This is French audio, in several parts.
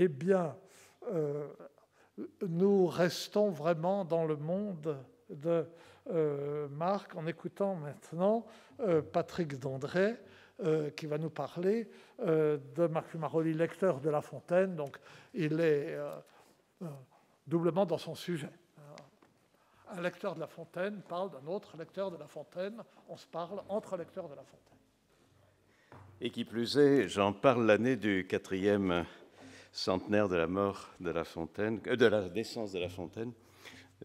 eh bien, euh, nous restons vraiment dans le monde de euh, Marc en écoutant maintenant euh, Patrick Dandré qui va nous parler de Marc Maroli, lecteur de La Fontaine. Donc il est doublement dans son sujet. Un lecteur de La Fontaine parle d'un autre lecteur de La Fontaine. On se parle entre lecteurs de La Fontaine. Et qui plus est, j'en parle l'année du quatrième centenaire de la mort de La Fontaine, euh, de la naissance de La Fontaine.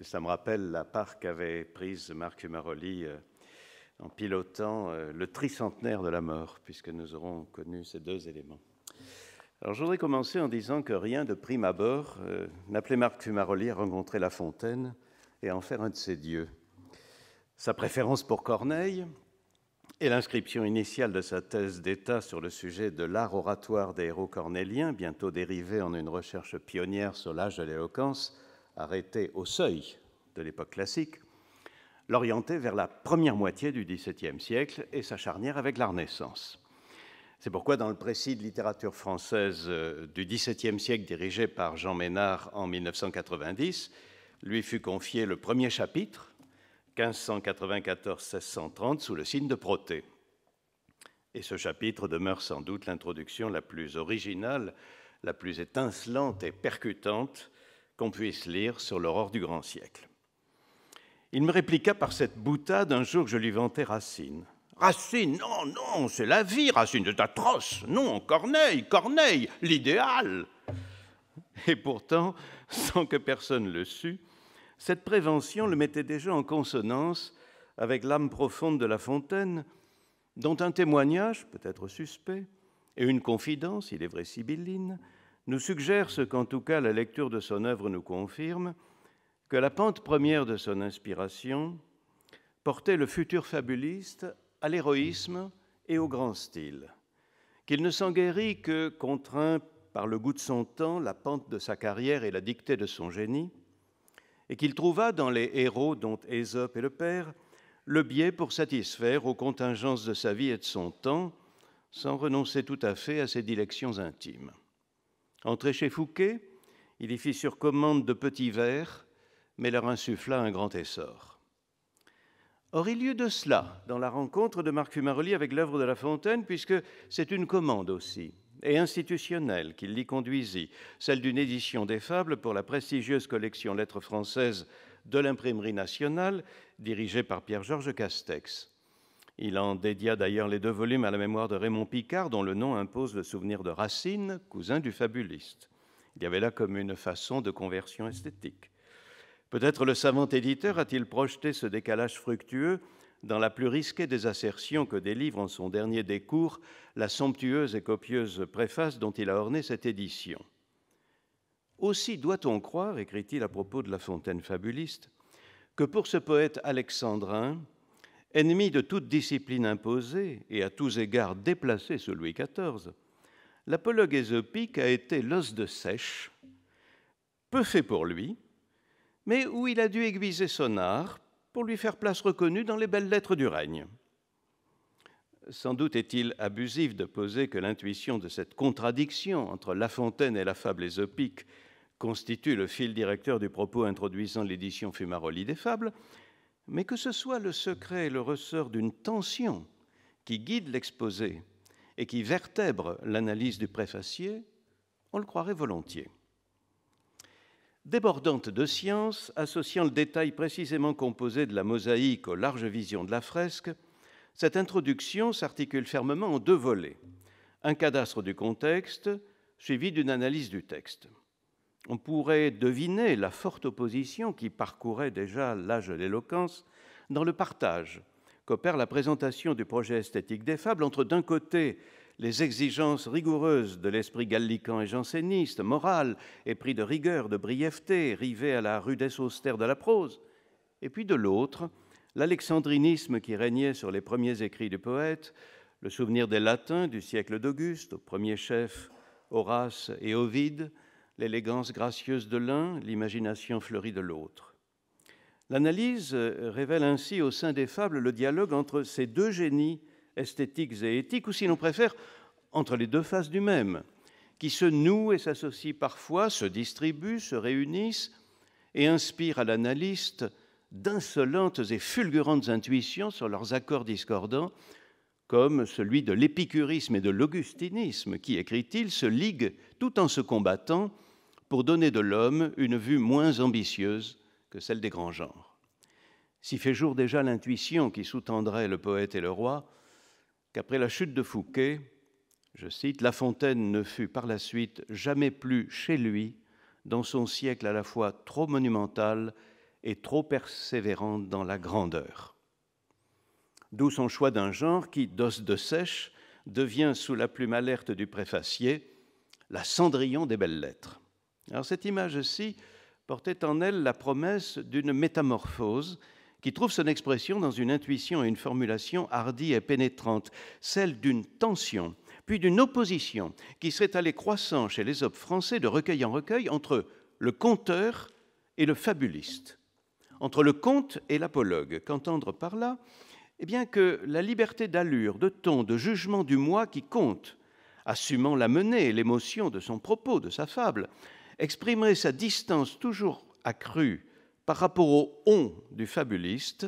ça me rappelle la part qu'avait prise Marc Humaroli euh, en pilotant euh, le tricentenaire de la mort, puisque nous aurons connu ces deux éléments. Alors, je voudrais commencer en disant que rien de prime abord n'appelait Marc Fumaroli à rencontrer La Fontaine et à en faire un de ses dieux. Sa préférence pour Corneille, et l'inscription initiale de sa thèse d'État sur le sujet de l'art oratoire des héros cornéliens, bientôt dérivée en une recherche pionnière sur l'âge de l'éloquence, arrêtée au seuil de l'époque classique, l'orientait vers la première moitié du XVIIe siècle et sa charnière avec la Renaissance. C'est pourquoi, dans le précis de littérature française euh, du XVIIe siècle dirigé par Jean Ménard en 1990, lui fut confié le premier chapitre 1594-1630 sous le signe de Protée. Et ce chapitre demeure sans doute l'introduction la plus originale, la plus étincelante et percutante qu'on puisse lire sur l'aurore du grand siècle. Il me répliqua par cette boutade un jour que je lui vantais Racine. Racine, non, non, c'est la vie, Racine, c'est atroce. Non, Corneille, Corneille, l'idéal. Et pourtant, sans que personne le sût, cette prévention le mettait déjà en consonance avec l'âme profonde de La Fontaine, dont un témoignage, peut-être suspect, et une confidence, il est vrai sibylline, nous suggère ce qu'en tout cas la lecture de son œuvre nous confirme, que la pente première de son inspiration portait le futur fabuliste à l'héroïsme et au grand style, qu'il ne s'en guérit que contraint par le goût de son temps, la pente de sa carrière et la dictée de son génie, et qu'il trouva dans les héros dont Ésope est le père le biais pour satisfaire aux contingences de sa vie et de son temps, sans renoncer tout à fait à ses dilections intimes. Entré chez Fouquet, il y fit sur commande de petits vers, mais leur insuffla un grand essor. Or, il y eut de cela dans la rencontre de Marc Fumaroli avec l'œuvre de La Fontaine, puisque c'est une commande aussi et institutionnelle qui l'y conduisit, celle d'une édition des fables pour la prestigieuse collection Lettres françaises de l'imprimerie nationale, dirigée par Pierre-Georges Castex. Il en dédia d'ailleurs les deux volumes à la mémoire de Raymond Picard, dont le nom impose le souvenir de Racine, cousin du fabuliste. Il y avait là comme une façon de conversion esthétique. Peut-être le savant éditeur a-t-il projeté ce décalage fructueux dans la plus risquée des assertions que délivre en son dernier décours la somptueuse et copieuse préface dont il a orné cette édition. Aussi doit-on croire, écrit-il à propos de La Fontaine fabuliste, que pour ce poète alexandrin, ennemi de toute discipline imposée et à tous égards déplacé sous Louis XIV, l'apologue ésopique a été l'os de sèche, peu fait pour lui, mais où il a dû aiguiser son art pour lui faire place reconnue dans les belles lettres du règne. Sans doute est-il abusif de poser que l'intuition de cette contradiction entre La Fontaine et la fable ésopique constitue le fil directeur du propos introduisant l'édition Fumaroli des fables, mais que ce soit le secret et le ressort d'une tension qui guide l'exposé et qui vertèbre l'analyse du préfacier, on le croirait volontiers débordante de science, associant le détail précisément composé de la mosaïque aux larges visions de la fresque, cette introduction s'articule fermement en deux volets. Un cadastre du contexte, suivi d'une analyse du texte. On pourrait deviner la forte opposition qui parcourait déjà l'âge de l'éloquence dans le partage qu'opère la présentation du projet esthétique des fables entre d'un côté les exigences rigoureuses de l'esprit gallican et janséniste, moral, pris de rigueur, de brièveté, rivé à la rudesse austère de la prose, et puis de l'autre, l'alexandrinisme qui régnait sur les premiers écrits du poète, le souvenir des Latins du siècle d'Auguste, au premier chef Horace et Ovide, l'élégance gracieuse de l'un, l'imagination fleurie de l'autre. L'analyse révèle ainsi au sein des fables le dialogue entre ces deux génies esthétiques et éthiques, ou si l'on préfère, entre les deux faces du même, qui se nouent et s'associent parfois, se distribuent, se réunissent et inspirent à l'analyste d'insolentes et fulgurantes intuitions sur leurs accords discordants, comme celui de l'épicurisme et de l'augustinisme, qui, écrit-il, se liguent tout en se combattant pour donner de l'homme une vue moins ambitieuse que celle des grands genres. S'y fait jour déjà l'intuition qui sous-tendrait le poète et le roi, qu'après la chute de Fouquet, je cite, La Fontaine ne fut par la suite jamais plus chez lui dans son siècle à la fois trop monumental et trop persévérant dans la grandeur. D'où son choix d'un genre qui, d'os de sèche, devient sous la plume alerte du préfacier la cendrillon des belles-lettres. Alors cette image-ci portait en elle la promesse d'une métamorphose qui trouve son expression dans une intuition et une formulation hardie et pénétrante, celle d'une tension, puis d'une opposition qui serait allée croissant chez les hommes français de recueil en recueil entre le conteur et le fabuliste, entre le conte et l'apologue. Qu'entendre par là Eh bien que la liberté d'allure, de ton, de jugement du moi qui compte, assumant la menée et l'émotion de son propos, de sa fable, exprimerait sa distance toujours accrue par rapport au on du fabuliste,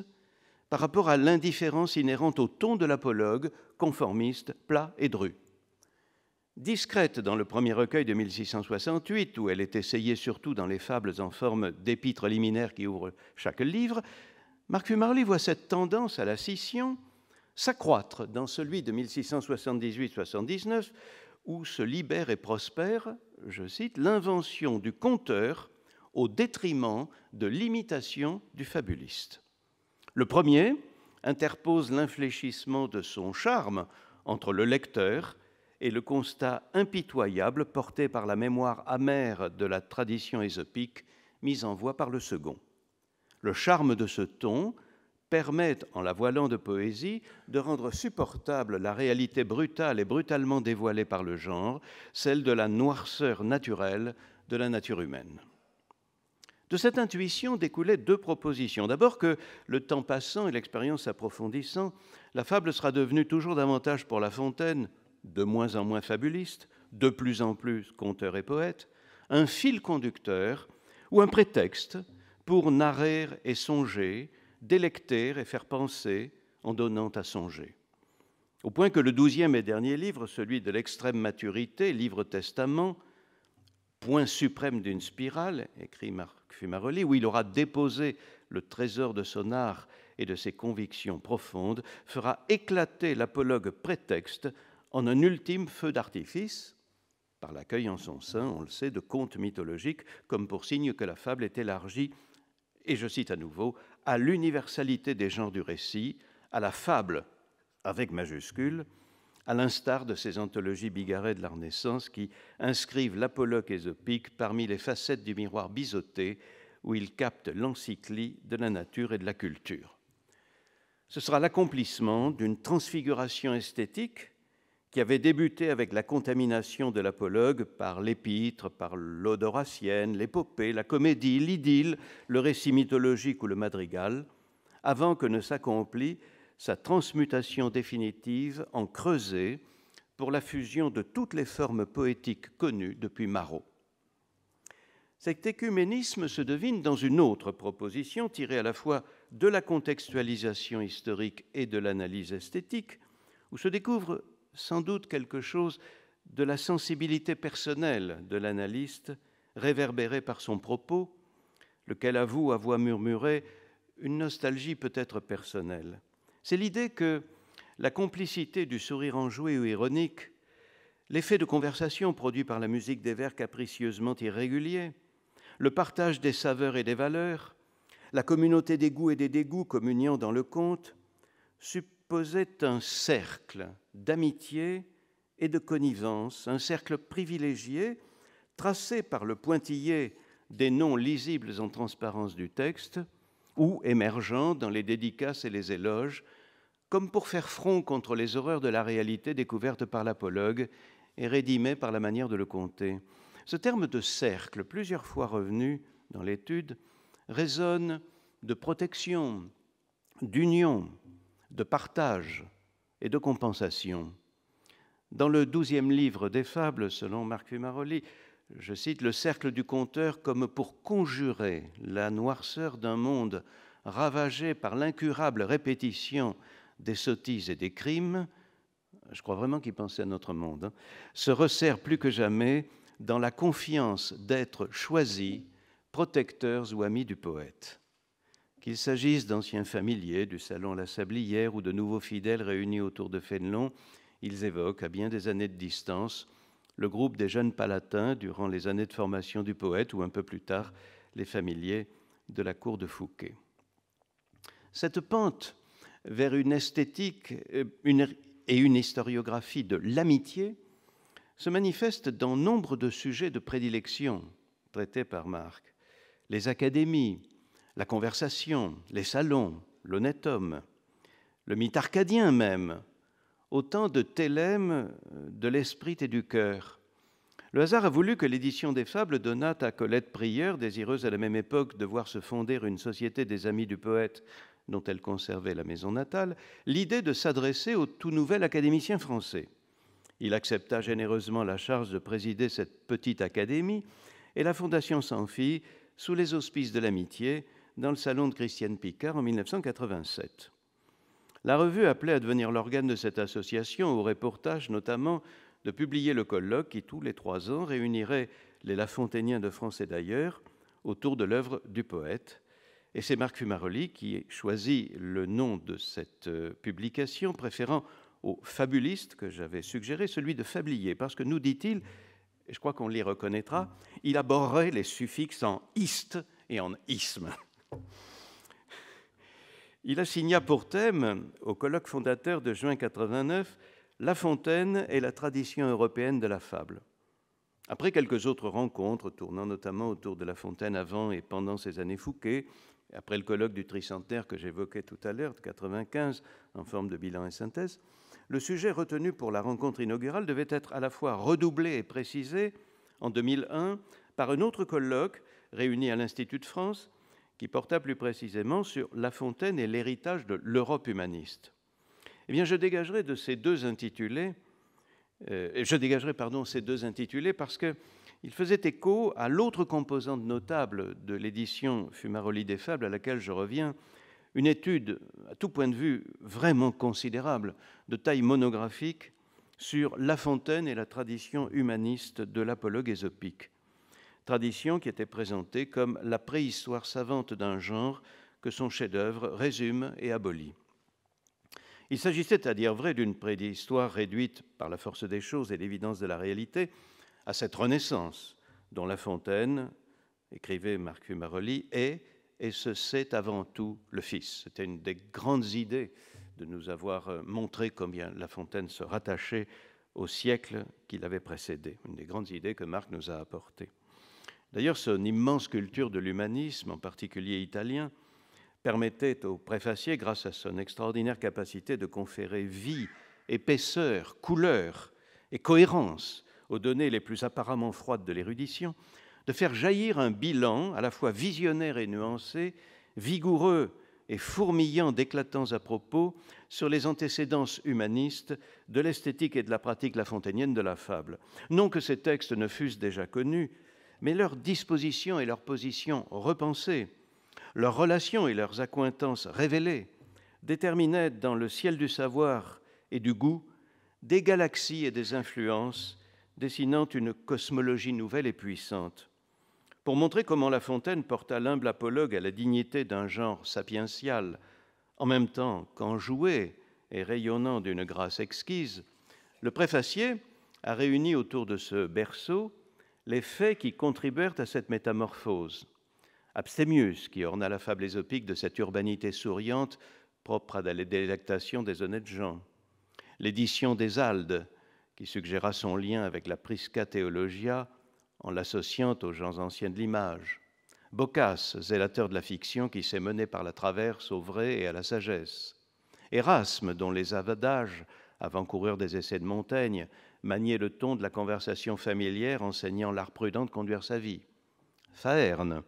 par rapport à l'indifférence inhérente au ton de l'apologue, conformiste, plat et dru. Discrète dans le premier recueil de 1668, où elle est essayée surtout dans les fables en forme d'épîtres liminaires qui ouvrent chaque livre, Marc Fumarly voit cette tendance à la scission s'accroître dans celui de 1678-79, où se libère et prospère, je cite, l'invention du conteur au détriment de l'imitation du fabuliste. Le premier interpose l'infléchissement de son charme entre le lecteur et le constat impitoyable porté par la mémoire amère de la tradition ésopique mise en voie par le second. Le charme de ce ton permet, en la voilant de poésie, de rendre supportable la réalité brutale et brutalement dévoilée par le genre, celle de la noirceur naturelle de la nature humaine. De cette intuition découlaient deux propositions. D'abord que, le temps passant et l'expérience approfondissant, la fable sera devenue toujours davantage pour La Fontaine, de moins en moins fabuliste, de plus en plus conteur et poète, un fil conducteur ou un prétexte pour narrer et songer, délecter et faire penser en donnant à songer. Au point que le douzième et dernier livre, celui de l'extrême maturité, livre testament, point suprême d'une spirale, écrit Marc Fumarelli, où il aura déposé le trésor de son art et de ses convictions profondes, fera éclater l'apologue prétexte en un ultime feu d'artifice, par l'accueil en son sein, on le sait, de contes mythologiques, comme pour signe que la fable est élargie, et je cite à nouveau, à l'universalité des genres du récit, à la fable avec majuscule, à l'instar de ces anthologies bigarrées de la Renaissance qui inscrivent l'apologue ésopique parmi les facettes du miroir biseauté où il capte l'encyclie de la nature et de la culture. Ce sera l'accomplissement d'une transfiguration esthétique qui avait débuté avec la contamination de l'apologue par l'épître, par l'odoratienne, l'épopée, la comédie, l'idylle, le récit mythologique ou le madrigal, avant que ne s'accomplisse sa transmutation définitive en creuset pour la fusion de toutes les formes poétiques connues depuis Marot. Cet écuménisme se devine dans une autre proposition tirée à la fois de la contextualisation historique et de l'analyse esthétique, où se découvre sans doute quelque chose de la sensibilité personnelle de l'analyste réverbérée par son propos, lequel avoue à voix murmuré une nostalgie peut-être personnelle. C'est l'idée que la complicité du sourire enjoué ou ironique, l'effet de conversation produit par la musique des vers capricieusement irréguliers, le partage des saveurs et des valeurs, la communauté des goûts et des dégoûts communiant dans le conte, supposait un cercle d'amitié et de connivence, un cercle privilégié tracé par le pointillé des noms lisibles en transparence du texte ou émergeant dans les dédicaces et les éloges comme pour faire front contre les horreurs de la réalité découverte par l'apologue et rédimée par la manière de le compter. Ce terme de cercle, plusieurs fois revenu dans l'étude, résonne de protection, d'union, de partage et de compensation. Dans le douzième livre des Fables, selon Marc Fumaroli, je cite le cercle du conteur comme pour conjurer la noirceur d'un monde ravagé par l'incurable répétition des sottises et des crimes, je crois vraiment qu'ils pensait à notre monde, hein, se resserrent plus que jamais dans la confiance d'être choisis, protecteurs ou amis du poète. Qu'il s'agisse d'anciens familiers du salon La Sablière ou de nouveaux fidèles réunis autour de Fénelon, ils évoquent, à bien des années de distance, le groupe des jeunes palatins durant les années de formation du poète ou un peu plus tard les familiers de la cour de Fouquet. Cette pente vers une esthétique euh, et une historiographie de l'amitié se manifeste dans nombre de sujets de prédilection traités par Marc. Les académies, la conversation, les salons, l'honnête homme, le mythe arcadien même, autant de télèmes euh, de l'esprit et du cœur. Le hasard a voulu que l'édition des fables donnât à Colette Prieur, désireuse à la même époque de voir se fonder une société des amis du poète dont elle conservait la maison natale, l'idée de s'adresser au tout nouvel académicien français. Il accepta généreusement la charge de présider cette petite académie et la Fondation s'en fit sous les auspices de l'amitié dans le salon de Christiane Picard en 1987. La revue appelait à devenir l'organe de cette association, au reportage notamment de publier le colloque qui, tous les trois ans, réunirait les Lafontainiens de France et d'ailleurs autour de l'œuvre du poète, et c'est Marc Fumaroli qui choisit le nom de cette euh, publication, préférant au fabuliste que j'avais suggéré celui de fablier, parce que nous dit-il, et je crois qu'on l'y reconnaîtra, il aborderait les suffixes en iste et en isme. Il assigna pour thème, au colloque fondateur de juin 89, La Fontaine et la tradition européenne de la fable. Après quelques autres rencontres, tournant notamment autour de La Fontaine avant et pendant ses années Fouquet, après le colloque du tricentenaire que j'évoquais tout à l'heure, de 95, en forme de bilan et synthèse, le sujet retenu pour la rencontre inaugurale devait être à la fois redoublé et précisé en 2001 par un autre colloque réuni à l'Institut de France qui porta plus précisément sur La Fontaine et l'héritage de l'Europe humaniste. Eh bien, je dégagerai de ces deux intitulés, euh, je dégagerai pardon ces deux intitulés parce que il faisait écho à l'autre composante notable de l'édition Fumaroli des Fables à laquelle je reviens, une étude, à tout point de vue, vraiment considérable, de taille monographique, sur La Fontaine et la tradition humaniste de l'apologue ésopique. Tradition qui était présentée comme la préhistoire savante d'un genre que son chef-d'œuvre résume et abolit. Il s'agissait, à dire vrai, d'une préhistoire réduite par la force des choses et l'évidence de la réalité, à cette renaissance dont La Fontaine, écrivait Marc Maroli, est et ce sait avant tout le Fils. C'était une des grandes idées de nous avoir euh, montré combien La Fontaine se rattachait au siècle qui l'avait précédé, une des grandes idées que Marc nous a apportées. D'ailleurs, son immense culture de l'humanisme, en particulier italien, permettait aux préfacier, grâce à son extraordinaire capacité de conférer vie, épaisseur, couleur et cohérence aux données les plus apparemment froides de l'érudition, de faire jaillir un bilan à la fois visionnaire et nuancé, vigoureux et fourmillant d'éclatants à propos sur les antécédents humanistes de l'esthétique et de la pratique lafontainienne de la fable. Non que ces textes ne fussent déjà connus, mais leur disposition et leur position repensées, leurs relations et leurs accointances révélées, déterminaient dans le ciel du savoir et du goût des galaxies et des influences dessinant une cosmologie nouvelle et puissante. Pour montrer comment La Fontaine porta l'humble apologue à la dignité d'un genre sapiential, en même temps qu'enjoué et rayonnant d'une grâce exquise, le préfacier a réuni autour de ce berceau les faits qui contribuèrent à cette métamorphose. Abstemius, qui orna la fable ésopique de cette urbanité souriante propre à la délectation des honnêtes gens. L'édition des Aldes, qui suggéra son lien avec la Prisca Theologia en l'associant aux gens anciens de l'image. Boccace, zélateur de la fiction qui s'est mené par la traverse au vrai et à la sagesse. Erasme, dont les avadages, avant courir des essais de Montaigne, maniaient le ton de la conversation familière enseignant l'art prudent de conduire sa vie. Faerne,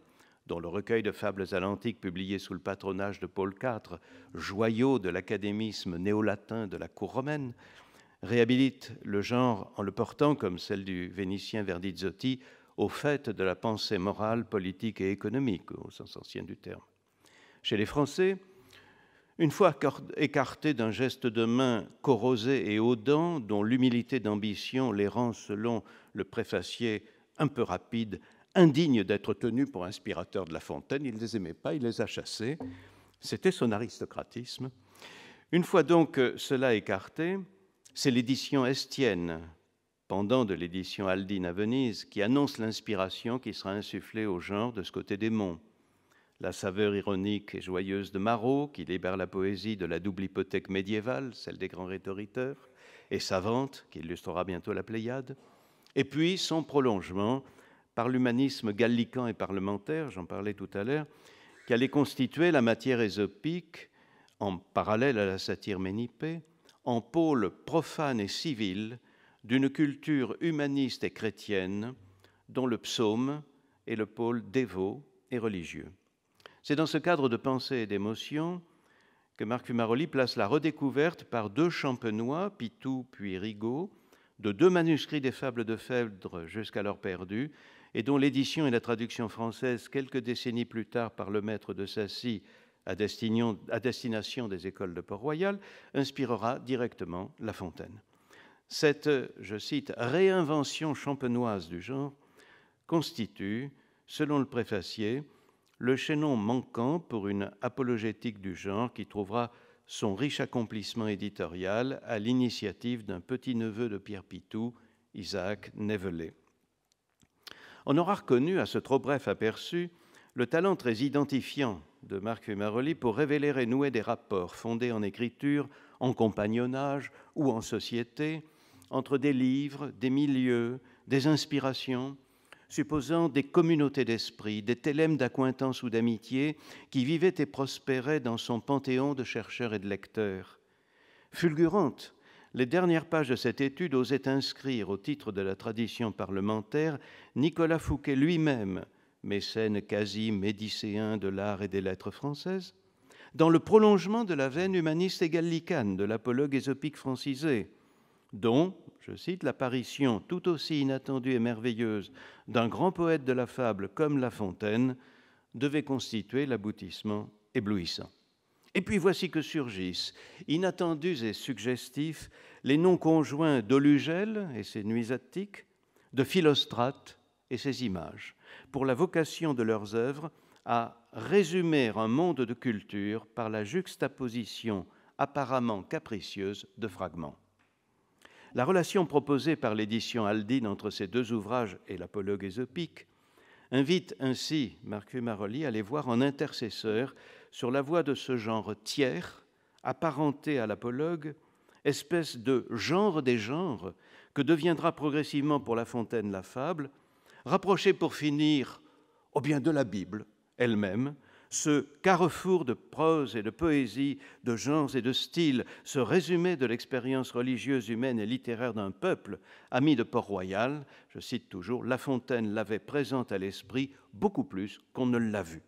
dont le recueil de fables à l'antique publié sous le patronage de Paul IV, joyau de l'académisme néo-latin de la cour romaine, réhabilite le genre en le portant, comme celle du Vénitien Verdizzotti, au fait de la pensée morale, politique et économique, au sens ancien du terme. Chez les Français, une fois écartés d'un geste de main corrosé et odant, dont l'humilité d'ambition les rend, selon le préfacier un peu rapide, indignes d'être tenus pour inspirateurs de La Fontaine, il ne les aimait pas, il les a chassés. C'était son aristocratisme. Une fois donc euh, cela écarté, c'est l'édition estienne, pendant de l'édition aldine à Venise, qui annonce l'inspiration qui sera insufflée au genre de ce côté des monts. La saveur ironique et joyeuse de Marot, qui libère la poésie de la double hypothèque médiévale, celle des grands rhétoriteurs, et savante, qui illustrera bientôt la Pléiade, et puis son prolongement par l'humanisme gallican et parlementaire, j'en parlais tout à l'heure, qui allait constituer la matière ésopique, en parallèle à la satire ménipée, en pôle profane et civil d'une culture humaniste et chrétienne dont le psaume est le pôle dévot et religieux. C'est dans ce cadre de pensée et d'émotion que Marc Fumaroli place la redécouverte par deux champenois, Pitou puis Rigaud, de deux manuscrits des Fables de Phèdre jusqu'alors perdus, et dont l'édition et la traduction française, quelques décennies plus tard par le maître de Sassy, à destination des écoles de Port-Royal inspirera directement La Fontaine. Cette, je cite, réinvention champenoise du genre constitue, selon le préfacier, le chaînon manquant pour une apologétique du genre qui trouvera son riche accomplissement éditorial à l'initiative d'un petit-neveu de Pierre Pitou, Isaac Nevelet. On aura reconnu à ce trop bref aperçu le talent très identifiant de Marc Fumaroli pour révéler et nouer des rapports fondés en écriture, en compagnonnage ou en société, entre des livres, des milieux, des inspirations, supposant des communautés d'esprit, des télèmes d'acquaintance ou d'amitié qui vivaient et prospéraient dans son panthéon de chercheurs et de lecteurs. Fulgurantes, les dernières pages de cette étude osaient inscrire au titre de la tradition parlementaire Nicolas Fouquet lui-même, mécène quasi médicéen de l'art et des lettres françaises, dans le prolongement de la veine humaniste et gallicane de l'apologue ésopique francisé, dont, je cite, l'apparition tout aussi inattendue et merveilleuse d'un grand poète de la fable comme La Fontaine devait constituer l'aboutissement éblouissant. Et puis voici que surgissent, inattendus et suggestifs, les noms conjoints d'Olugel et ses nuits attiques, de Philostrate et ses images, pour la vocation de leurs œuvres à résumer un monde de culture par la juxtaposition apparemment capricieuse de fragments. La relation proposée par l'édition Aldine entre ces deux ouvrages et l'apologue ésopique invite ainsi Marc Maroli à les voir en intercesseur sur la voie de ce genre tiers, apparenté à l'apologue, espèce de genre des genres que deviendra progressivement pour La Fontaine la fable, rapprocher pour finir, au bien de la Bible elle-même, ce carrefour de prose et de poésie, de genres et de styles, ce résumé de l'expérience religieuse, humaine et littéraire d'un peuple, ami de Port-Royal, je cite toujours, La Fontaine l'avait présente à l'esprit beaucoup plus qu'on ne l'a vu.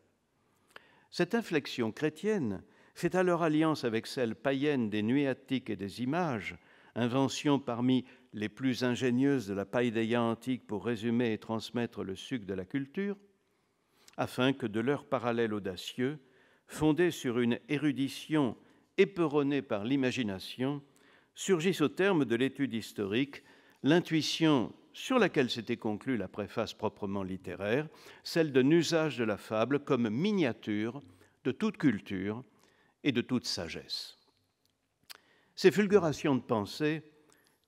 Cette inflexion chrétienne fait alors alliance avec celle païenne des nuéatiques et des images, invention parmi les plus ingénieuses de la païdéia antique pour résumer et transmettre le sucre de la culture, afin que de leur parallèle audacieux, fondé sur une érudition éperonnée par l'imagination, surgisse au terme de l'étude historique l'intuition sur laquelle s'était conclue la préface proprement littéraire, celle d'un usage de la fable comme miniature de toute culture et de toute sagesse. Ces fulgurations de pensée,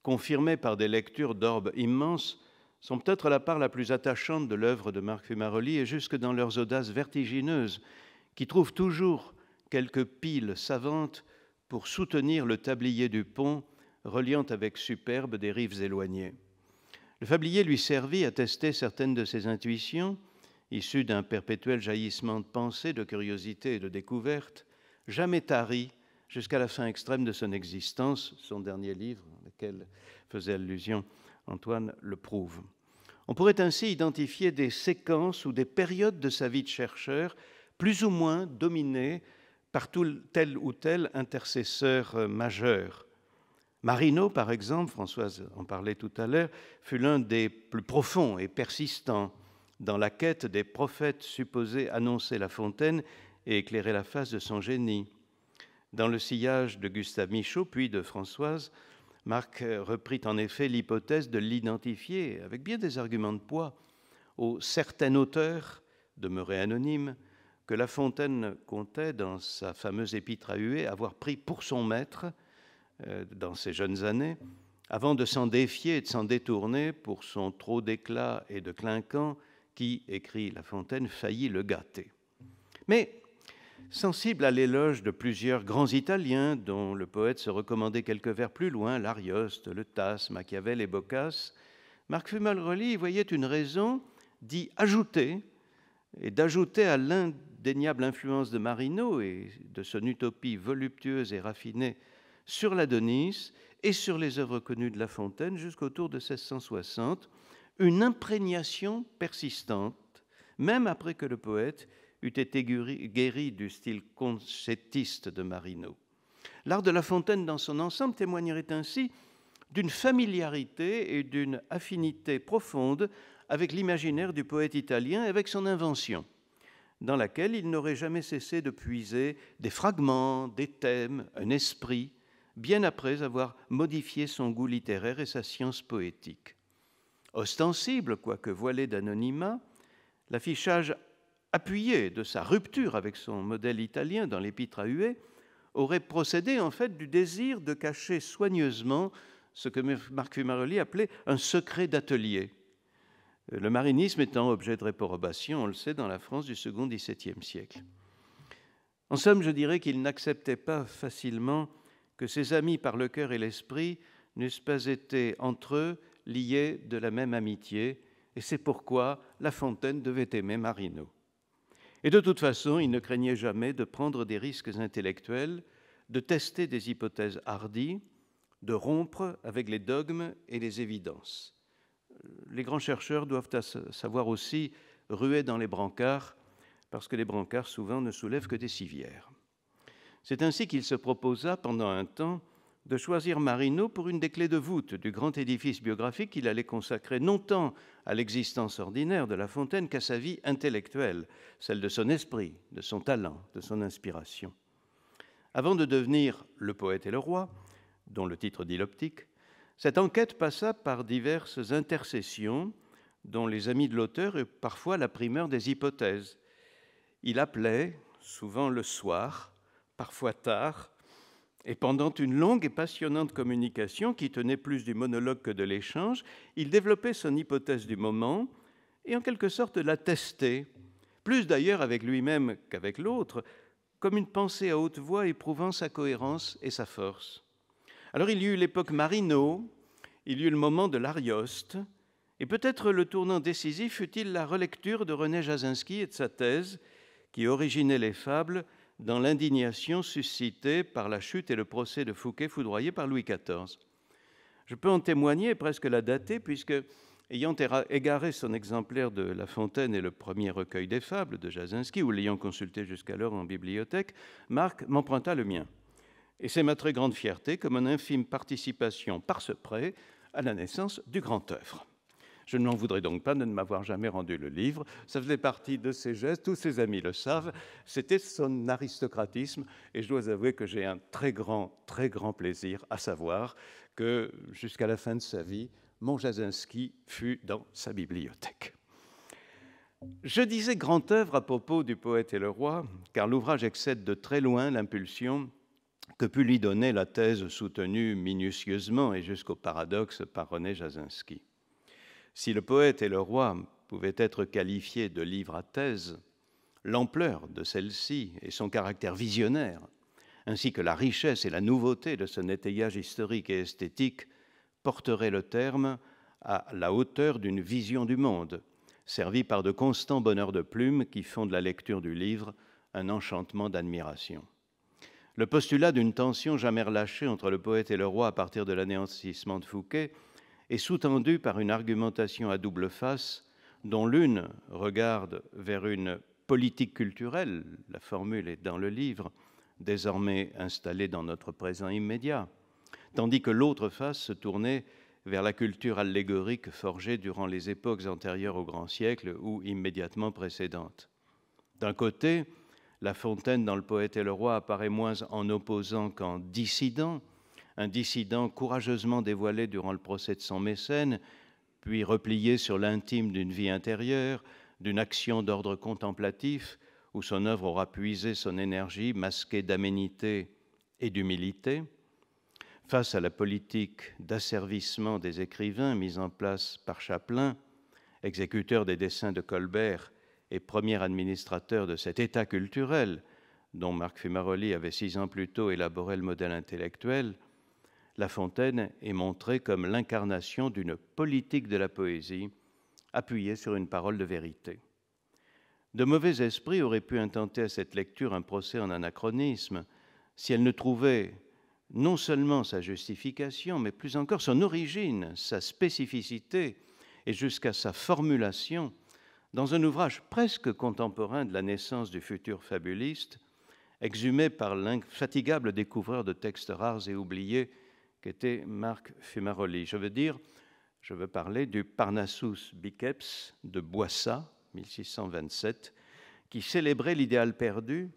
confirmées par des lectures d'orbes immenses, sont peut-être la part la plus attachante de l'œuvre de Marc Fumaroli et jusque dans leurs audaces vertigineuses, qui trouvent toujours quelques piles savantes pour soutenir le tablier du pont, reliant avec superbe des rives éloignées. Le fablier lui servit à tester certaines de ses intuitions, issues d'un perpétuel jaillissement de pensée, de curiosité et de découverte, jamais taries jusqu'à la fin extrême de son existence. Son dernier livre, lequel faisait allusion Antoine, le prouve. On pourrait ainsi identifier des séquences ou des périodes de sa vie de chercheur plus ou moins dominées par tel ou tel intercesseur euh, majeur. Marino, par exemple, Françoise en parlait tout à l'heure, fut l'un des plus profonds et persistants dans la quête des prophètes supposés annoncer la fontaine et éclairer la face de son génie. Dans le sillage de Gustave Michaud, puis de Françoise, Marc reprit en effet l'hypothèse de l'identifier, avec bien des arguments de poids, au certain auteur, demeuré anonyme, que La Fontaine comptait, dans sa fameuse épître à Huée, avoir pris pour son maître euh, dans ses jeunes années, avant de s'en défier et de s'en détourner pour son trop d'éclat et de clinquant qui, écrit La Fontaine, faillit le gâter. Mais Sensible à l'éloge de plusieurs grands Italiens, dont le poète se recommandait quelques vers plus loin, l'Arioste, le Tasse, Machiavel et Boccace, Marc Fumalroli voyait une raison d'y ajouter et d'ajouter à l'indéniable influence de Marino et de son utopie voluptueuse et raffinée sur l'Adonis et sur les œuvres connues de La Fontaine jusqu'autour de 1660, une imprégnation persistante, même après que le poète eût été guéri du style concettiste de Marino. L'art de La Fontaine dans son ensemble témoignerait ainsi d'une familiarité et d'une affinité profonde avec l'imaginaire du poète italien et avec son invention, dans laquelle il n'aurait jamais cessé de puiser des fragments, des thèmes, un esprit, bien après avoir modifié son goût littéraire et sa science poétique. Ostensible, quoique voilé d'anonymat, l'affichage appuyé de sa rupture avec son modèle italien dans l'épître à aurait procédé en fait du désir de cacher soigneusement ce que Marc Fumaroli appelait un secret d'atelier. Euh, le marinisme étant objet de réprobation, on le sait, dans la France du second XVIIe siècle. En somme, je dirais qu'il n'acceptait pas facilement que ses amis par le cœur et l'esprit n'eussent pas été entre eux liés de la même amitié, et c'est pourquoi La Fontaine devait aimer Marino. Et de toute façon, il ne craignait jamais de prendre des risques intellectuels, de tester des hypothèses hardies, de rompre avec les dogmes et les évidences. Les grands chercheurs doivent savoir aussi ruer dans les brancards, parce que les brancards souvent ne soulèvent que des civières. C'est ainsi qu'il se proposa pendant un temps de choisir Marino pour une des clés de voûte du grand édifice biographique qu'il allait consacrer non tant à l'existence ordinaire de La Fontaine qu'à sa vie intellectuelle, celle de son esprit, de son talent, de son inspiration. Avant de devenir Le poète et le roi, dont le titre dit l'optique, cette enquête passa par diverses intercessions dont les amis de l'auteur et parfois la primeur des hypothèses. Il appelait, souvent le soir, parfois tard, et pendant une longue et passionnante communication qui tenait plus du monologue que de l'échange, il développait son hypothèse du moment et en quelque sorte la testait, plus d'ailleurs avec lui-même qu'avec l'autre, comme une pensée à haute voix éprouvant sa cohérence et sa force. Alors il y eut l'époque Marino, il y eut le moment de l'Arioste, et peut-être le tournant décisif fut-il la relecture de René Jasinski et de sa thèse, qui originait les fables dans l'indignation suscitée par la chute et le procès de Fouquet foudroyé par Louis XIV. Je peux en témoigner presque la dater, puisque, ayant égaré son exemplaire de La Fontaine et le premier recueil des fables de Jasinski, ou l'ayant consulté jusqu'alors en bibliothèque, Marc m'emprunta le mien. Et c'est ma très grande fierté comme mon infime participation par ce prêt à la naissance du grand œuvre. Je ne voudrais donc pas de ne m'avoir jamais rendu le livre. Ça faisait partie de ses gestes, tous ses amis le savent. C'était son aristocratisme et je dois avouer que j'ai un très grand, très grand plaisir à savoir que jusqu'à la fin de sa vie, mon Jasinski fut dans sa bibliothèque. Je disais grande œuvre à propos du poète et le roi, car l'ouvrage excède de très loin l'impulsion que put lui donner la thèse soutenue minutieusement et jusqu'au paradoxe par René Jasinski. Si le poète et le roi pouvaient être qualifiés de livres à thèse, l'ampleur de celle-ci et son caractère visionnaire, ainsi que la richesse et la nouveauté de son étayage historique et esthétique, porteraient le terme à la hauteur d'une vision du monde, servie par de constants bonheurs de plumes qui font de la lecture du livre un enchantement d'admiration. Le postulat d'une tension jamais relâchée entre le poète et le roi à partir de l'anéantissement de Fouquet est sous-tendue par une argumentation à double face, dont l'une regarde vers une politique culturelle, la formule est dans le livre, désormais installée dans notre présent immédiat, tandis que l'autre face se tournait vers la culture allégorique forgée durant les époques antérieures au grand siècle ou immédiatement précédentes. D'un côté, La Fontaine dans Le Poète et le Roi apparaît moins en opposant qu'en dissident un dissident courageusement dévoilé durant le procès de son mécène, puis replié sur l'intime d'une vie intérieure, d'une action d'ordre contemplatif, où son œuvre aura puisé son énergie masquée d'aménité et d'humilité, face à la politique d'asservissement des écrivains mise en place par Chaplin, exécuteur des dessins de Colbert et premier administrateur de cet état culturel dont Marc Fumaroli avait six ans plus tôt élaboré le modèle intellectuel, la Fontaine est montrée comme l'incarnation d'une politique de la poésie appuyée sur une parole de vérité. De mauvais esprits auraient pu intenter à cette lecture un procès en anachronisme si elle ne trouvait non seulement sa justification, mais plus encore son origine, sa spécificité et jusqu'à sa formulation dans un ouvrage presque contemporain de la naissance du futur fabuliste, exhumé par l'infatigable découvreur de textes rares et oubliés qui était Marc Fumaroli. Je veux dire, je veux parler du Parnassus biceps de Boissa, 1627, qui célébrait l'idéal perdu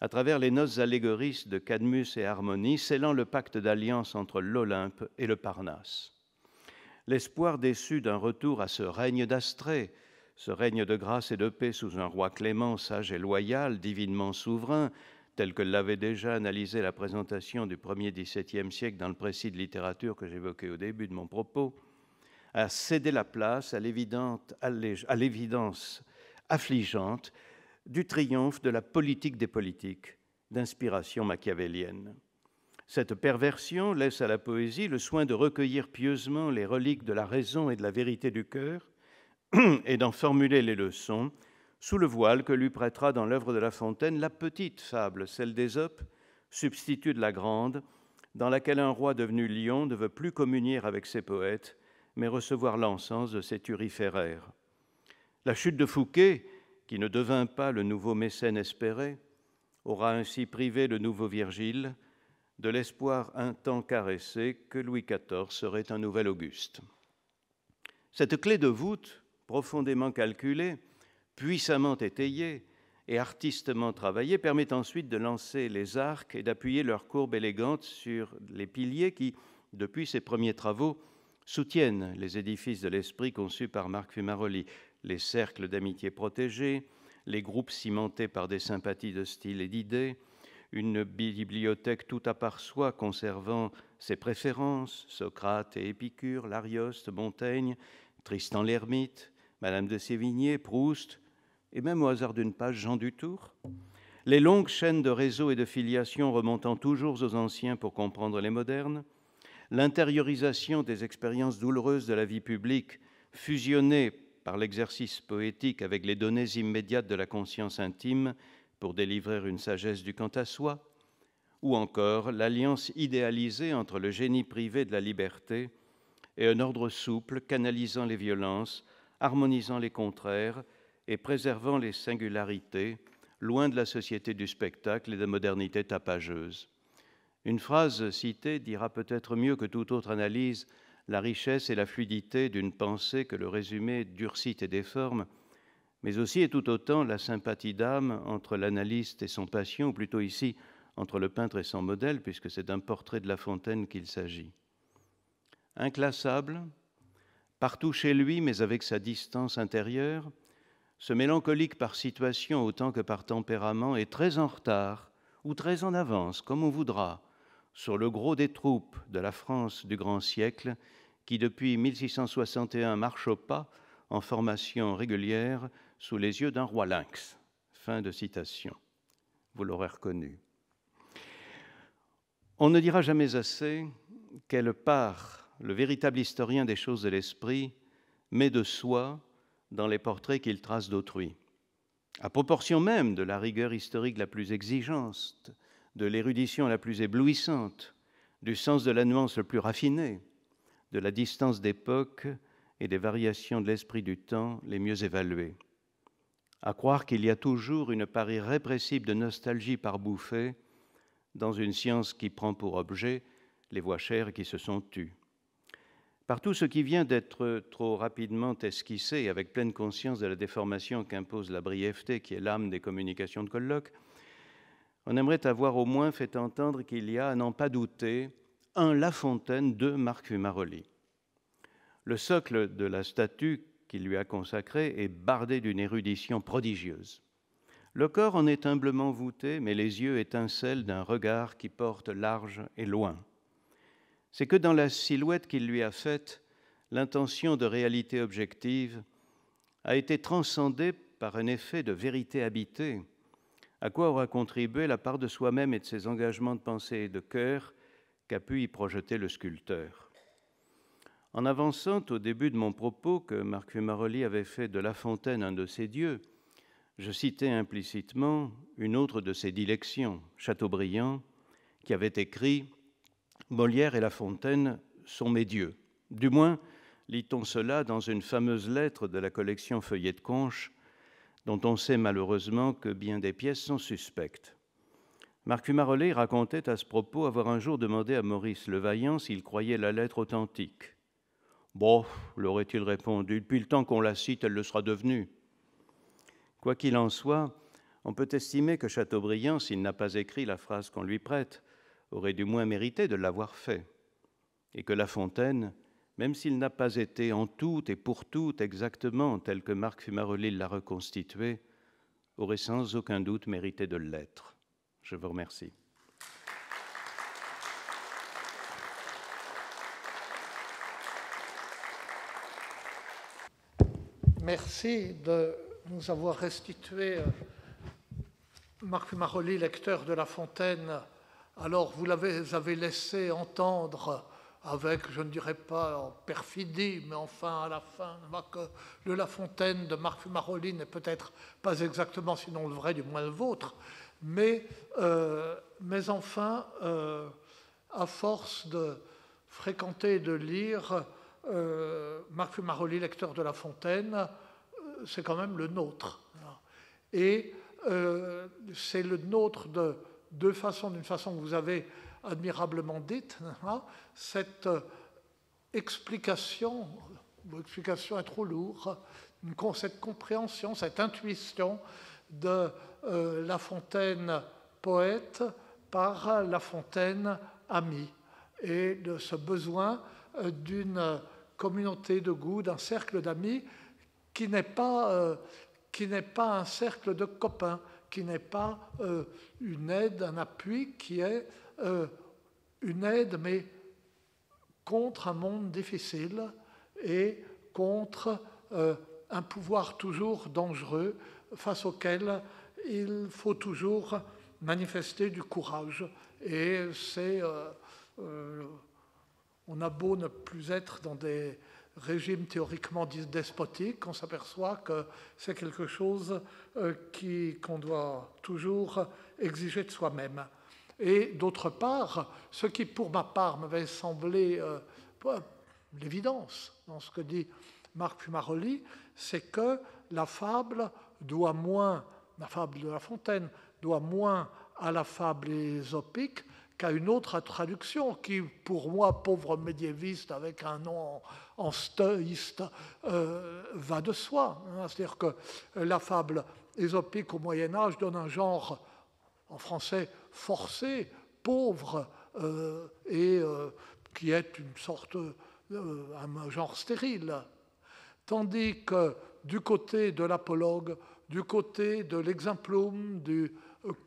à travers les noces allégoristes de Cadmus et Harmonie, scellant le pacte d'alliance entre l'Olympe et le Parnasse. L'espoir déçu d'un retour à ce règne d'Astrée, ce règne de grâce et de paix sous un roi clément, sage et loyal, divinement souverain, tel que l'avait déjà analysé la présentation du 1er XVIIe siècle dans le précis de littérature que j'évoquais au début de mon propos, a cédé la place à l'évidence affligeante du triomphe de la politique des politiques, d'inspiration machiavélienne. Cette perversion laisse à la poésie le soin de recueillir pieusement les reliques de la raison et de la vérité du cœur et d'en formuler les leçons sous le voile que lui prêtera dans l'œuvre de La Fontaine la petite fable, celle d'Ésope, substitut de la grande, dans laquelle un roi devenu lion ne veut plus communier avec ses poètes, mais recevoir l'encens de ses turiféraires. La chute de Fouquet, qui ne devint pas le nouveau mécène espéré, aura ainsi privé le nouveau Virgile de l'espoir un temps caressé que Louis XIV serait un nouvel Auguste. Cette clé de voûte, profondément calculée, puissamment étayés et artistement travaillé, permettent ensuite de lancer les arcs et d'appuyer leur courbe élégante sur les piliers qui, depuis ses premiers travaux, soutiennent les édifices de l'esprit conçus par Marc Fumaroli, les cercles d'amitié protégés, les groupes cimentés par des sympathies de style et d'idées, une bibliothèque tout à part soi conservant ses préférences, Socrate et Épicure, Larioste, Montaigne, Tristan l'ermite, Madame de Sévigné, Proust, et même au hasard d'une page, Jean Dutour. Les longues chaînes de réseaux et de filiations remontant toujours aux anciens pour comprendre les modernes, l'intériorisation des expériences douloureuses de la vie publique, fusionnée par l'exercice poétique avec les données immédiates de la conscience intime pour délivrer une sagesse du quant à soi, ou encore l'alliance idéalisée entre le génie privé de la liberté et un ordre souple canalisant les violences, harmonisant les contraires, et préservant les singularités, loin de la société du spectacle et de la modernité tapageuse. Une phrase citée dira peut-être mieux que toute autre analyse la richesse et la fluidité d'une pensée que le résumé durcit et déforme, mais aussi et tout autant la sympathie d'âme entre l'analyste et son patient, ou plutôt ici entre le peintre et son modèle, puisque c'est d'un portrait de La Fontaine qu'il s'agit. Inclassable, partout chez lui, mais avec sa distance intérieure, ce mélancolique par situation autant que par tempérament est très en retard ou très en avance, comme on voudra, sur le gros des troupes de la France du grand siècle qui depuis 1661 marche au pas en formation régulière sous les yeux d'un roi lynx. Fin de citation. Vous l'aurez reconnu. On ne dira jamais assez quelle part le véritable historien des choses de l'esprit met de soi dans les portraits qu'il trace d'autrui. À proportion même de la rigueur historique la plus exigeante, de l'érudition la plus éblouissante, du sens de la nuance le plus raffiné, de la distance d'époque et des variations de l'esprit du temps les mieux évaluées. À croire qu'il y a toujours une part irrépressible de nostalgie par bouffée dans une science qui prend pour objet les voix chères qui se sont tues par tout ce qui vient d'être trop rapidement esquissé, avec pleine conscience de la déformation qu'impose la brièveté, qui est l'âme des communications de colloque, on aimerait avoir au moins fait entendre qu'il y a, à n'en pas douter, un La Fontaine, de Marc Fumaroli. Le socle de la statue qu'il lui a consacré est bardé d'une érudition prodigieuse. Le corps en est humblement voûté, mais les yeux étincellent d'un regard qui porte large et loin c'est que dans la silhouette qu'il lui a faite, l'intention de réalité objective a été transcendée par un effet de vérité habitée, à quoi aura contribué la part de soi-même et de ses engagements de pensée et de cœur qu'a pu y projeter le sculpteur. En avançant au début de mon propos que Marc Fumaroli avait fait de La Fontaine un de ses dieux, je citais implicitement une autre de ses dilections, Chateaubriand, qui avait écrit Molière et La Fontaine sont mes dieux. Du moins, lit-on cela dans une fameuse lettre de la collection Feuillet de Conche, dont on sait malheureusement que bien des pièces sont suspectes. Marc Humarollet racontait à ce propos avoir un jour demandé à Maurice Levaillant s'il croyait la lettre authentique. Bon l'aurait-il répondu, depuis le temps qu'on la cite, elle le sera devenue. Quoi qu'il en soit, on peut estimer que Chateaubriand, s'il n'a pas écrit la phrase qu'on lui prête, aurait du moins mérité de l'avoir fait, et que La Fontaine, même s'il n'a pas été en tout et pour tout exactement tel que Marc Fumaroli l'a reconstitué, aurait sans aucun doute mérité de l'être. Je vous remercie. Merci de nous avoir restitué euh, Marc Fumaroli, lecteur de La Fontaine, alors vous l'avez avez laissé entendre avec, je ne dirais pas en perfidie, mais enfin à la fin, le La Fontaine de Marc Fumaroli, n'est peut-être pas exactement, sinon le vrai, du moins le vôtre, mais, euh, mais enfin, euh, à force de fréquenter et de lire euh, Marc Fumaroli, lecteur de La Fontaine, c'est quand même le nôtre. Et c'est le nôtre de de façon, d'une façon que vous avez admirablement dite, cette euh, explication, l'explication est trop lourde, cette compréhension, cette intuition de euh, La Fontaine poète par La Fontaine ami, et de ce besoin euh, d'une communauté de goût, d'un cercle d'amis qui n'est pas, qui n'est pas un cercle de copains, n'est pas euh, une aide, un appui, qui est euh, une aide, mais contre un monde difficile et contre euh, un pouvoir toujours dangereux face auquel il faut toujours manifester du courage. Et c'est. on a beau ne plus être dans des régime théoriquement despotique, on s'aperçoit que c'est quelque chose euh, qui, qu'on doit toujours exiger de soi-même. Et d'autre part, ce qui pour ma part me va sembler euh, l'évidence dans ce que dit Marc Fumaroli, c'est que la fable doit moins, la fable de La Fontaine, doit moins à la fable ésopique qu'à une autre traduction qui, pour moi, pauvre médiéviste avec un nom en stoïste, euh, va de soi. Hein. C'est-à-dire que la fable ésopique au Moyen Âge donne un genre, en français, forcé, pauvre, euh, et euh, qui est une sorte, un genre stérile. Tandis que du côté de l'apologue, du côté de l'exemplum, du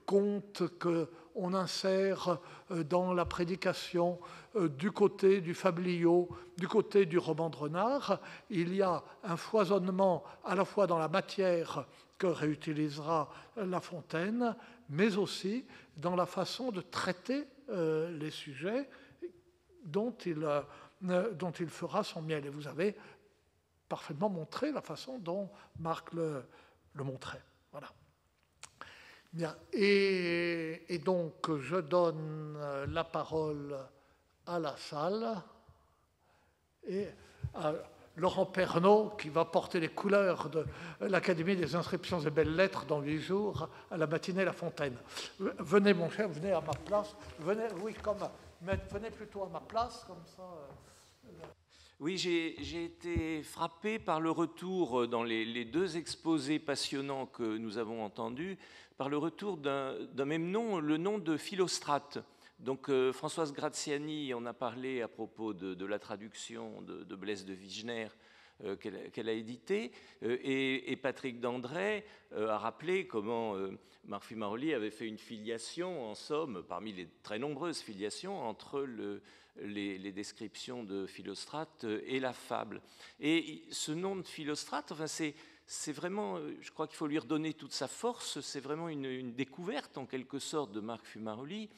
conte que on insère euh, dans la prédication euh, du côté du fabliau, du côté du roman de renard. Il y a un foisonnement à la fois dans la matière que réutilisera euh, La Fontaine, mais aussi dans la façon de traiter les sujets dont il, fera son miel. Et vous avez parfaitement montré la façon dont Marc le, le montrait. Voilà. Bien. Et, donc, je donne euh, la parole à la salle et à Laurent Pernaud, qui va porter les couleurs de l'Académie des inscriptions et belles-lettres dans huit jours à la matinée La Fontaine. Venez, mon cher, venez à ma place. Venez, oui, comme, venez plutôt à ma place, comme ça. Euh, oui, j'ai été frappé par le retour, euh, dans les, deux exposés passionnants que nous avons entendus, par le retour d'un même nom, le nom de Philostrate. Donc euh, Françoise Graziani en a parlé à propos de, la traduction de, Blaise de Vigener euh, qu'elle a édité, et, et, Patrick Dandré a rappelé comment Marfi Maroli avait fait une filiation, en somme, parmi les très nombreuses filiations, entre le, les, descriptions de Philostrate euh, et la fable. Et ce nom de Philostrate, enfin, c'est vraiment, euh, je crois qu'il faut lui redonner toute sa force, c'est vraiment une, découverte en quelque sorte de Marc Fumaroli.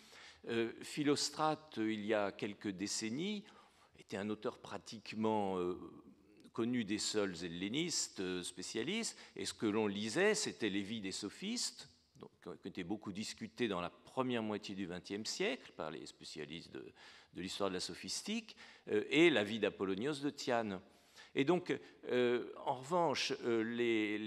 Euh, Philostrate, il y a quelques décennies, était un auteur pratiquement connu des seuls hellénistes, spécialistes, et ce que l'on lisait, c'était les vies des sophistes, donc, qui beaucoup discuté dans la première moitié du XXe siècle par les spécialistes de, l'histoire de la sophistique, euh, et la vie d'Apollonios de Tiane. Et donc, euh, en revanche, euh, les,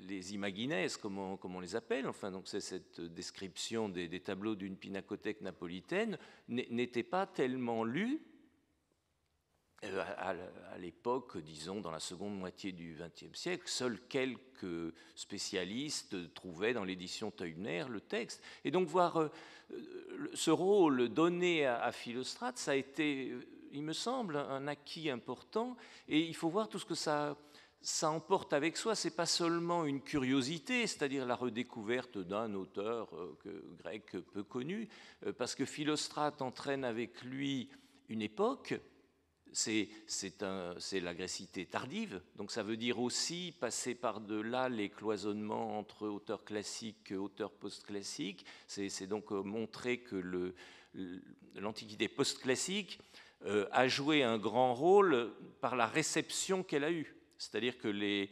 les, imagines, comme on, les appelle, enfin, donc c'est cette description des, tableaux d'une pinacothèque napolitaine, n'étaient pas tellement lus euh, à l'époque, disons dans la seconde moitié du XXe siècle, seuls quelques spécialistes trouvaient dans l'édition Teubner le texte. Et donc voir euh, ce rôle donné à Philostrate, ça a été, euh, il me semble, un acquis important. Et il faut voir tout ce que ça, ça emporte avec soi. C'est pas seulement une curiosité, c'est-à-dire la redécouverte d'un auteur grec peu connu, parce que Philostrate entraîne avec lui une époque c'est l'agressivité tardive, donc ça veut dire aussi passer par-delà les cloisonnements entre auteurs classiques et auteur post-classique, c'est donc euh, montrer que l'antiquité post-classique euh, a joué un grand rôle par la réception qu'elle a eue. C'est-à-dire que les,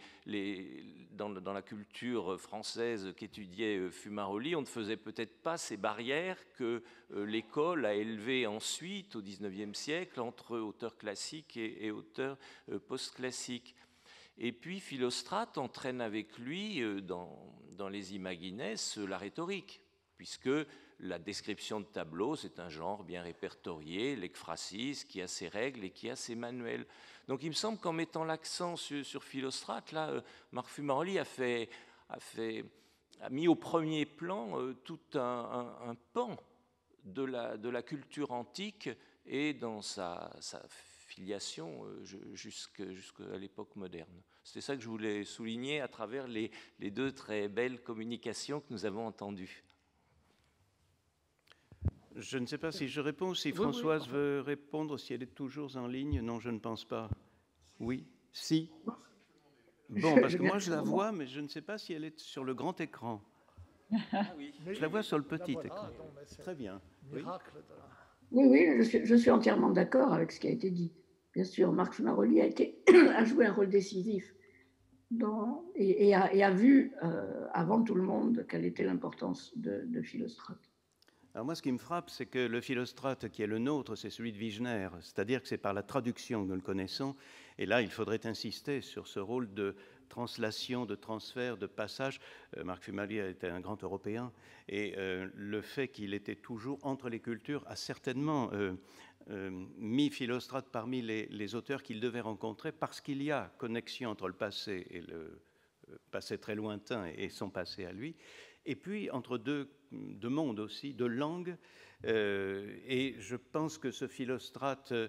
dans, la culture française qu'étudiait euh, Fumaroli, on ne faisait peut-être pas ces barrières que euh, l'école a élevées ensuite au XIXe siècle entre auteurs classiques et, auteurs euh, post-classiques. Et puis Philostrate entraîne avec lui dans, dans les imagines la rhétorique, puisque la description de tableau, c'est un genre bien répertorié, l'ekphrasis, qui a ses règles et qui a ses manuels. Donc il me semble qu'en mettant l'accent sur, Philostrate, là, euh, Marc Fumaroli a mis au premier plan euh, tout un, pan de la, culture antique et dans sa, filiation euh, jusqu'à l'époque moderne. C'est ça que je voulais souligner à travers les deux très belles communications que nous avons entendues. Je ne sais pas si je réponds, si Françoise veut répondre, si elle est toujours en ligne. Non, je ne pense pas. Oui, si. Bon, parce que moi je la vois, mais je ne sais pas si elle est sur le grand écran. Ah je la vois sur le petit écran. Ah, Très bien. Oui, oui, je, suis, entièrement d'accord avec ce qui a été dit. Bien sûr, Marc Maroli a, été, a joué un rôle décisif dans, et, et, a, vu euh, avant tout le monde quelle était l'importance de, de Philostrate. Alors moi, ce qui me frappe, c'est que le philostrate qui est le nôtre, c'est celui de Vigenère, c'est-à-dire que c'est par la traduction que nous le connaissons, et là, il faudrait insister sur ce rôle de translation, de transfert, de passage. Euh, Marc Fumalier était un grand Européen, et euh, le fait qu'il était toujours entre les cultures a certainement euh, mis Philostrate parmi les, les auteurs qu'il devait rencontrer, parce qu'il y a connexion entre le passé et le passé très lointain et son passé à lui, et puis entre deux de monde aussi, de langue. Euh, et je pense que ce philostrate euh,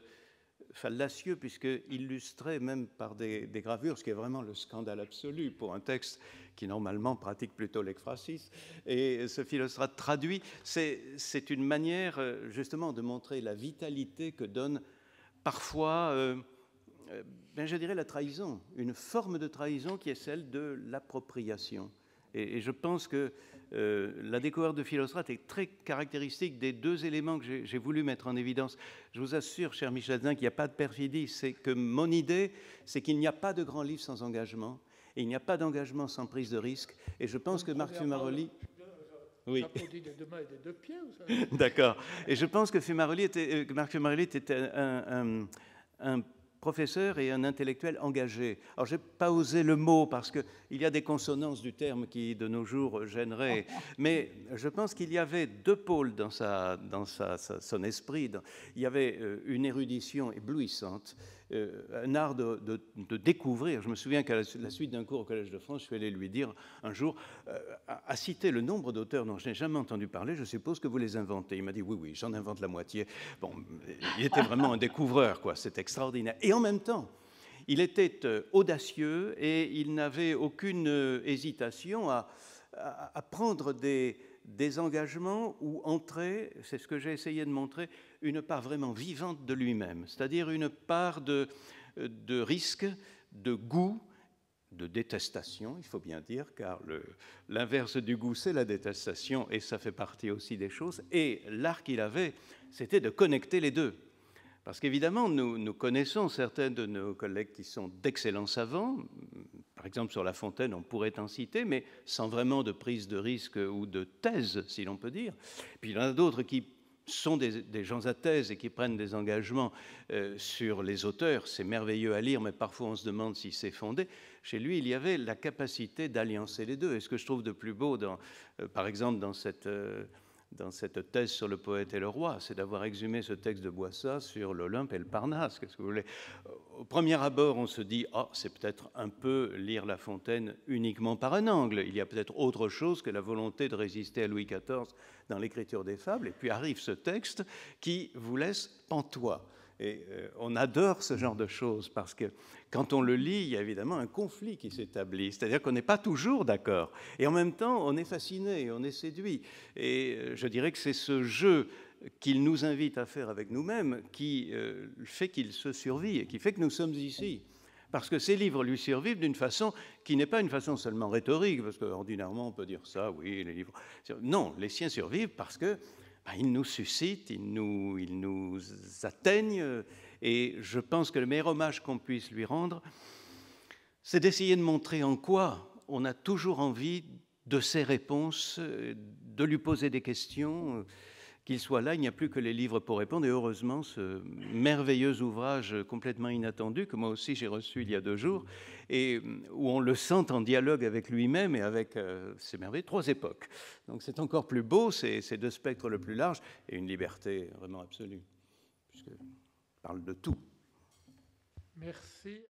fallacieux, puisque illustré même par des, gravures, ce qui est vraiment le scandale absolu pour un texte qui normalement pratique plutôt l'ekphrasis. Et ce philostrate traduit, c'est une manière euh, justement de montrer la vitalité que donne parfois, ben je dirais, la trahison, une forme de trahison qui est celle de l'appropriation. et, je pense que euh, la découverte de Philostrate est très caractéristique des deux éléments que j'ai voulu mettre en évidence. Je vous assure, cher Michel Zin, qu'il n'y a pas de perfidie. C'est que mon idée, c'est qu'il n'y a pas de grand livre sans engagement, et il n'y a pas d'engagement sans prise de risque. Et je pense que Marc Fumaroli... Oui. D'accord. Et je pense que, Fumaroli était, euh, Marc Fumaroli était un, un professeur et un intellectuel engagé. Alors, je n'ai pas osé le mot parce qu'il y a des consonances du terme qui, de nos jours, gêneraient. Mais je pense qu'il y avait deux pôles dans, sa, dans son esprit. Il y avait euh, une érudition éblouissante euh, un art de, découvrir. Je me souviens qu'à la, suite d'un cours au Collège de France, je suis allé lui dire un jour, euh, à, citer le nombre d'auteurs dont je n'ai jamais entendu parler, je suppose que vous les inventez. Il m'a dit, oui, oui, j'en invente la moitié. Bon, il était vraiment un découvreur, quoi. C'est extraordinaire. Et en même temps, il était euh, audacieux et il n'avait aucune hésitation à, à prendre des, des engagements où c'est ce que j'ai essayé de montrer, une part vraiment vivante de lui-même, c'est-à-dire une part de, de risque, de goût, de détestation, il faut bien dire, car l'inverse du goût, c'est la détestation, et ça fait partie aussi des choses. Et l'art qu'il avait, c'était de connecter les deux. Parce qu'évidemment, nous, nous, connaissons certains de nos collègues qui sont d'excellents savants, par exemple, sur La Fontaine, on pourrait en citer, mais sans vraiment de prise de risque ou de thèse, si l'on peut dire. Puis il y en a d'autres qui sont des, gens à thèse et qui prennent des engagements euh, sur les auteurs. C'est merveilleux à lire, mais parfois on se demande si c'est fondé. Chez lui, il y avait la capacité d'alliancer les deux. Et ce que je trouve de plus beau, dans, euh, par exemple, dans cette... Euh, dans cette thèse sur le poète et le roi, c'est d'avoir exhumé ce texte de Boissat sur l'Olympe et le Parnasse. Qu'est-ce que vous voulez Au premier abord, on se dit ah, c'est peut-être un peu lire La Fontaine uniquement par un angle. Il y a peut-être autre chose que la volonté de résister à Louis XIV dans l'écriture des fables. Et puis arrive ce texte qui vous laisse pantois. Et euh, on adore ce genre de choses parce que quand on le lit, il y a évidemment un conflit qui s'établit. C'est-à-dire qu'on n'est pas toujours d'accord. Et en même temps, on est fasciné, on est séduit. Et euh, je dirais que c'est ce jeu qu'il nous invite à faire avec nous-mêmes qui euh, fait qu'il se survit et qui fait que nous sommes ici parce que ces livres lui survivent d'une façon qui n'est pas une façon seulement rhétorique, parce qu'ordinairement on peut dire ça, oui, les livres. Non, les siens survivent parce que ben, il nous suscite, il nous, atteigne nous atteignent. Et je pense que le meilleur hommage qu'on puisse lui rendre, c'est d'essayer de montrer en quoi on a toujours envie de ses réponses, de lui poser des questions qu'il soit là, il n'y a plus que les livres pour répondre. Et heureusement, ce merveilleux ouvrage complètement inattendu, que moi aussi j'ai reçu il y a deux jours, et euh, où on le sent en dialogue avec lui-même et avec, euh, ces merveilleux, trois époques. Donc c'est encore plus beau, c'est deux spectres le plus large, et une liberté vraiment absolue, puisque parle de tout. Merci.